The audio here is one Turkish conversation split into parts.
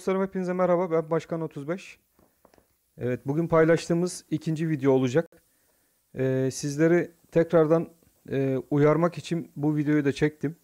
dostlarım hepinize merhaba. Ben Başkan 35. Evet bugün paylaştığımız ikinci video olacak. Ee, sizleri tekrardan e, uyarmak için bu videoyu da çektim.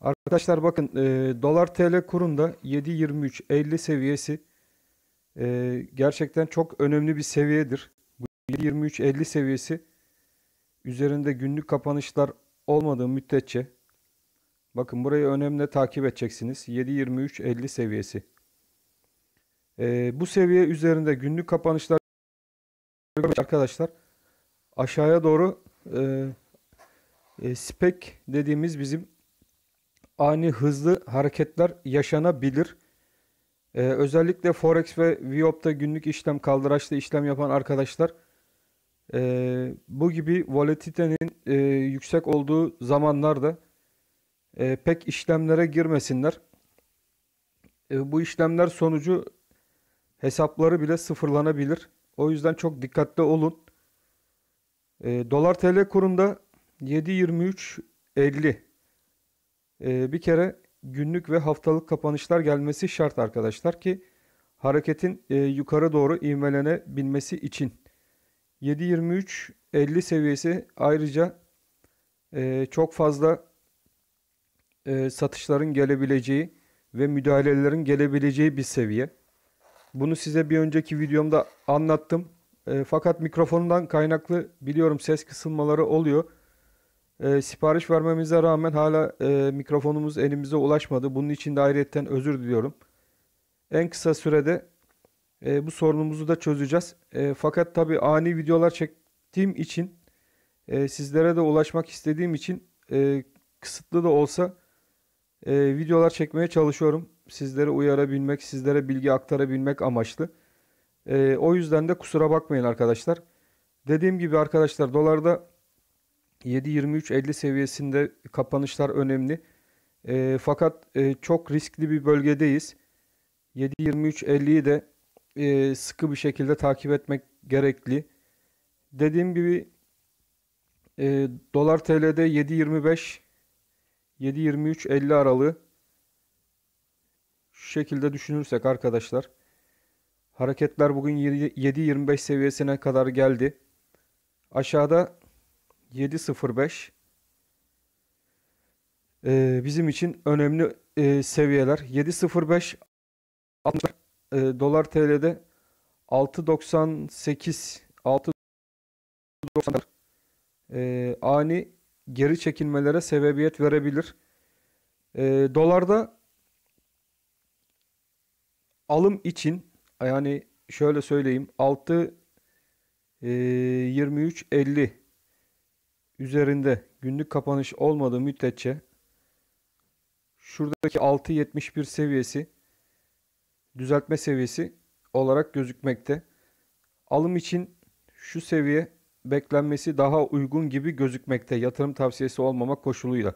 Arkadaşlar bakın e, dolar TL kurunda 7.23 50 seviyesi e, gerçekten çok önemli bir seviyedir. Bu 50 seviyesi üzerinde günlük kapanışlar olmadığı müddetçe Bakın burayı önemli takip edeceksiniz. 7.23.50 seviyesi. Ee, bu seviye üzerinde günlük kapanışlar arkadaşlar aşağıya doğru e, e, spek dediğimiz bizim ani hızlı hareketler yaşanabilir. Ee, özellikle Forex ve Viop'ta günlük işlem kaldıraçlı işlem yapan arkadaşlar e, bu gibi volatilitenin e, yüksek olduğu zamanlarda e, pek işlemlere girmesinler. E, bu işlemler sonucu hesapları bile sıfırlanabilir. O yüzden çok dikkatli olun. E, Dolar TL kurunda 7.23.50 e, bir kere günlük ve haftalık kapanışlar gelmesi şart arkadaşlar ki hareketin e, yukarı doğru ivmelenebilmesi için. 7.23.50 seviyesi ayrıca e, çok fazla e, satışların gelebileceği ve müdahalelerin gelebileceği bir seviye. Bunu size bir önceki videomda anlattım. E, fakat mikrofondan kaynaklı biliyorum ses kısılmaları oluyor. E, sipariş vermemize rağmen hala e, mikrofonumuz elimize ulaşmadı. Bunun için de ayrıyetten özür diliyorum. En kısa sürede e, bu sorunumuzu da çözeceğiz. E, fakat tabi ani videolar çektiğim için e, sizlere de ulaşmak istediğim için e, kısıtlı da olsa e, videolar çekmeye çalışıyorum. Sizlere uyarabilmek, sizlere bilgi aktarabilmek amaçlı. E, o yüzden de kusura bakmayın arkadaşlar. Dediğim gibi arkadaşlar dolarda 7.23.50 seviyesinde kapanışlar önemli. E, fakat e, çok riskli bir bölgedeyiz. 7.23.50'yi de e, sıkı bir şekilde takip etmek gerekli. Dediğim gibi e, dolar TL'de 7.25 7.23 50 aralığı şu şekilde düşünürsek arkadaşlar hareketler bugün 7.25 seviyesine kadar geldi. Aşağıda 7.05 ee, bizim için önemli e, seviyeler. 7.05 e, dolar TL'de 6.98 6.90 e, ani geri çekilmelere sebebiyet verebilir. E, dolarda alım için yani şöyle söyleyeyim 6 e, 23.50 üzerinde günlük kapanış olmadığı müddetçe şuradaki 6.71 seviyesi düzeltme seviyesi olarak gözükmekte. Alım için şu seviye beklenmesi daha uygun gibi gözükmekte yatırım tavsiyesi olmamak koşuluyla.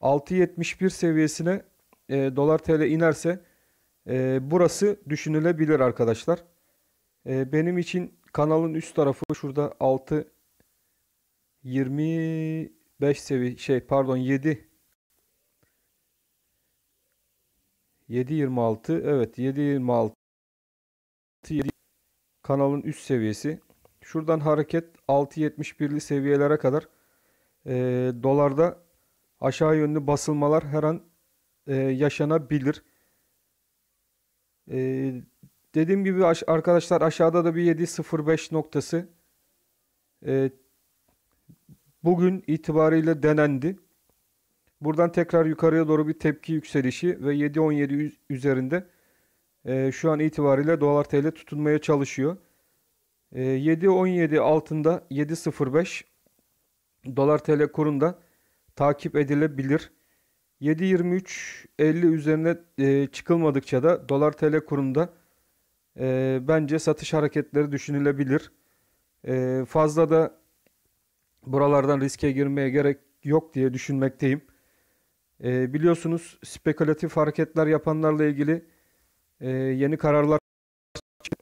6.71 seviyesine e, dolar tl inerse e, burası düşünülebilir arkadaşlar. E, benim için kanalın üst tarafı şurada 6 25 sevi şey pardon 7 7.26 evet 7.26 7 kanalın üst seviyesi Şuradan hareket 6.71'li seviyelere kadar e, dolarda aşağı yönlü basılmalar her an e, yaşanabilir. E, dediğim gibi aş arkadaşlar aşağıda da bir 7.05 noktası e, bugün itibariyle denendi. Buradan tekrar yukarıya doğru bir tepki yükselişi ve 7.17 üzerinde e, şu an itibariyle dolar tl tutunmaya çalışıyor. E, ee, 7.17 altında 7.05 dolar TL kurunda takip edilebilir. 7.23.50 üzerine e, çıkılmadıkça da dolar TL kurunda e, bence satış hareketleri düşünülebilir. E, fazla da buralardan riske girmeye gerek yok diye düşünmekteyim. E, biliyorsunuz spekülatif hareketler yapanlarla ilgili yeni kararlar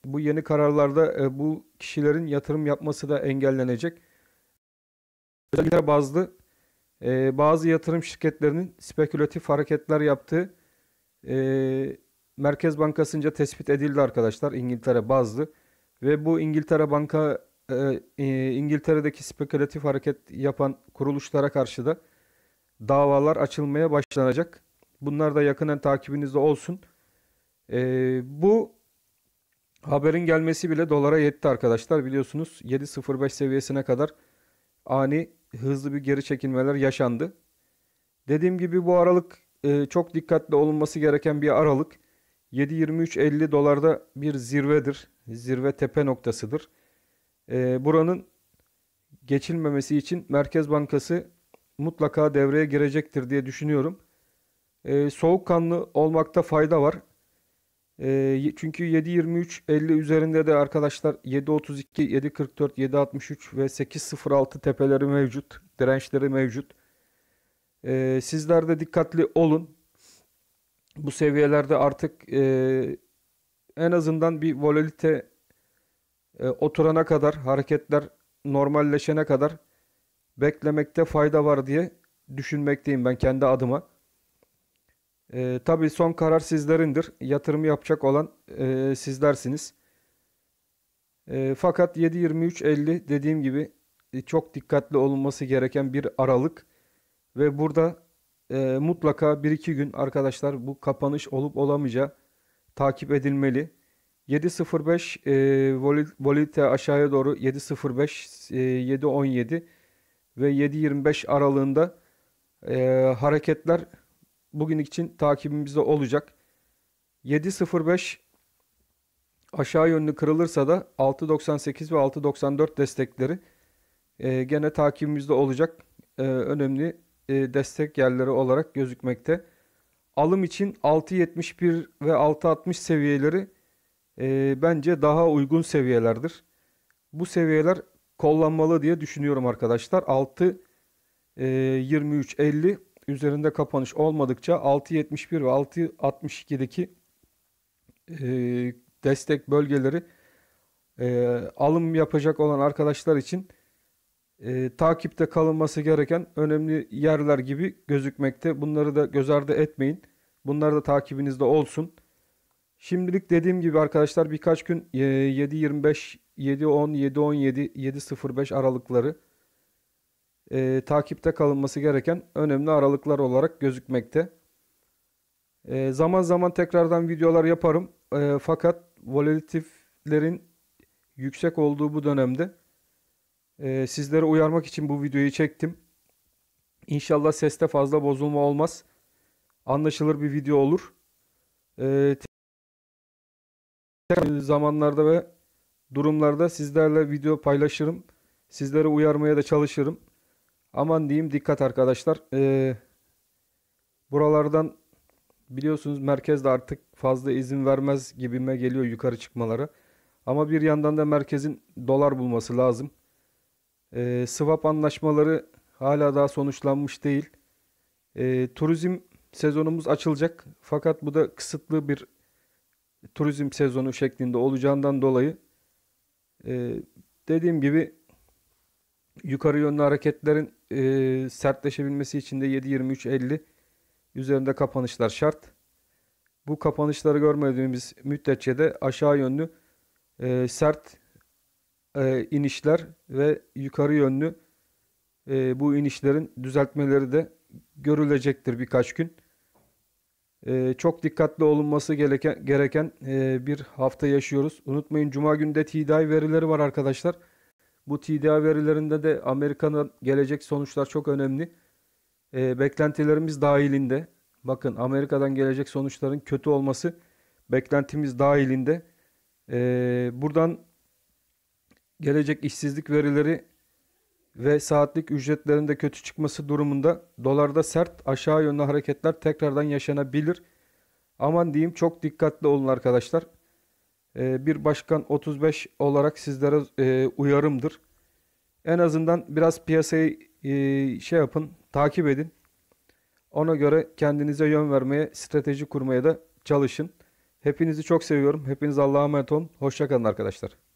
bu yeni kararlarda e, bu kişilerin yatırım yapması da engellenecek. Özellikle bazlı e, bazı yatırım şirketlerinin spekülatif hareketler yaptığı e, Merkez Bankası'nca tespit edildi arkadaşlar İngiltere bazlı. Ve bu İngiltere Banka İngiltere'deki spekülatif hareket yapan kuruluşlara karşı da davalar açılmaya başlanacak. Bunlar da yakından takibinizde olsun. E, bu Haberin gelmesi bile dolara yetti arkadaşlar. Biliyorsunuz 7.05 seviyesine kadar ani hızlı bir geri çekilmeler yaşandı. Dediğim gibi bu aralık e, çok dikkatli olunması gereken bir aralık. 7.23.50 dolarda bir zirvedir. Zirve tepe noktasıdır. E, buranın geçilmemesi için Merkez Bankası mutlaka devreye girecektir diye düşünüyorum. E, soğukkanlı olmakta fayda var. Ee, çünkü 7.23 50 üzerinde de arkadaşlar 7.32, 7.44, 7.63 ve 8.06 tepeleri mevcut. Dirençleri mevcut. E, sizler de dikkatli olun. Bu seviyelerde artık e, en azından bir volatilite e, oturana kadar hareketler normalleşene kadar beklemekte fayda var diye düşünmekteyim ben kendi adıma. E, tabii son karar sizlerindir. Yatırımı yapacak olan e, sizlersiniz. E, fakat 7.23.50 dediğim gibi e, çok dikkatli olunması gereken bir aralık. Ve burada e, mutlaka 1-2 gün arkadaşlar bu kapanış olup olamayacağı takip edilmeli. 7.05 e, volite aşağıya doğru 7.05 e, 7.17 ve 7.25 aralığında e, hareketler Bugün için takibimizde olacak. 7.05 aşağı yönlü kırılırsa da 6.98 ve 6.94 destekleri e, gene takibimizde olacak e, önemli e, destek yerleri olarak gözükmekte. Alım için 6.71 ve 6.60 seviyeleri e, bence daha uygun seviyelerdir. Bu seviyeler kollanmalı diye düşünüyorum arkadaşlar. 6 23 50 üzerinde kapanış olmadıkça 6.71 ve 6.62'deki e, destek bölgeleri e, alım yapacak olan arkadaşlar için e, takipte kalınması gereken önemli yerler gibi gözükmekte. Bunları da göz ardı etmeyin. Bunlar da takibinizde olsun. Şimdilik dediğim gibi arkadaşlar birkaç gün 7.25, 7.10, 7.17, 7.05 aralıkları e, takipte kalınması gereken önemli aralıklar olarak gözükmekte. E, zaman zaman tekrardan videolar yaparım. E, fakat volatilitelerin yüksek olduğu bu dönemde e, sizlere uyarmak için bu videoyu çektim. İnşallah seste fazla bozulma olmaz. Anlaşılır bir video olur. E, zamanlarda ve durumlarda sizlerle video paylaşırım. Sizlere uyarmaya da çalışırım. Aman diyeyim dikkat arkadaşlar. Ee, buralardan biliyorsunuz merkezde artık fazla izin vermez gibime geliyor yukarı çıkmaları. Ama bir yandan da merkezin dolar bulması lazım. Ee, swap anlaşmaları hala daha sonuçlanmış değil. Ee, turizm sezonumuz açılacak. Fakat bu da kısıtlı bir turizm sezonu şeklinde olacağından dolayı e, dediğim gibi Yukarı yönlü hareketlerin e, sertleşebilmesi için de 7 50 üzerinde kapanışlar şart. Bu kapanışları görmediğimiz müddetçe de aşağı yönlü e, sert e, inişler ve yukarı yönlü e, bu inişlerin düzeltmeleri de görülecektir birkaç gün. E, çok dikkatli olunması gereken, gereken e, bir hafta yaşıyoruz. Unutmayın Cuma günü de TDI verileri var arkadaşlar. Bu TDI verilerinde de Amerika'nın gelecek sonuçlar çok önemli. E, beklentilerimiz dahilinde. Bakın Amerika'dan gelecek sonuçların kötü olması beklentimiz dahilinde. E, buradan gelecek işsizlik verileri ve saatlik ücretlerinde kötü çıkması durumunda dolarda sert aşağı yönlü hareketler tekrardan yaşanabilir. Aman diyeyim çok dikkatli olun arkadaşlar. Ee, bir başkan 35 olarak sizlere e, uyarımdır. En azından biraz piyasayı e, şey yapın, takip edin. Ona göre kendinize yön vermeye, strateji kurmaya da çalışın. Hepinizi çok seviyorum. Hepiniz Allah'a emanet olun. Hoşçakalın arkadaşlar.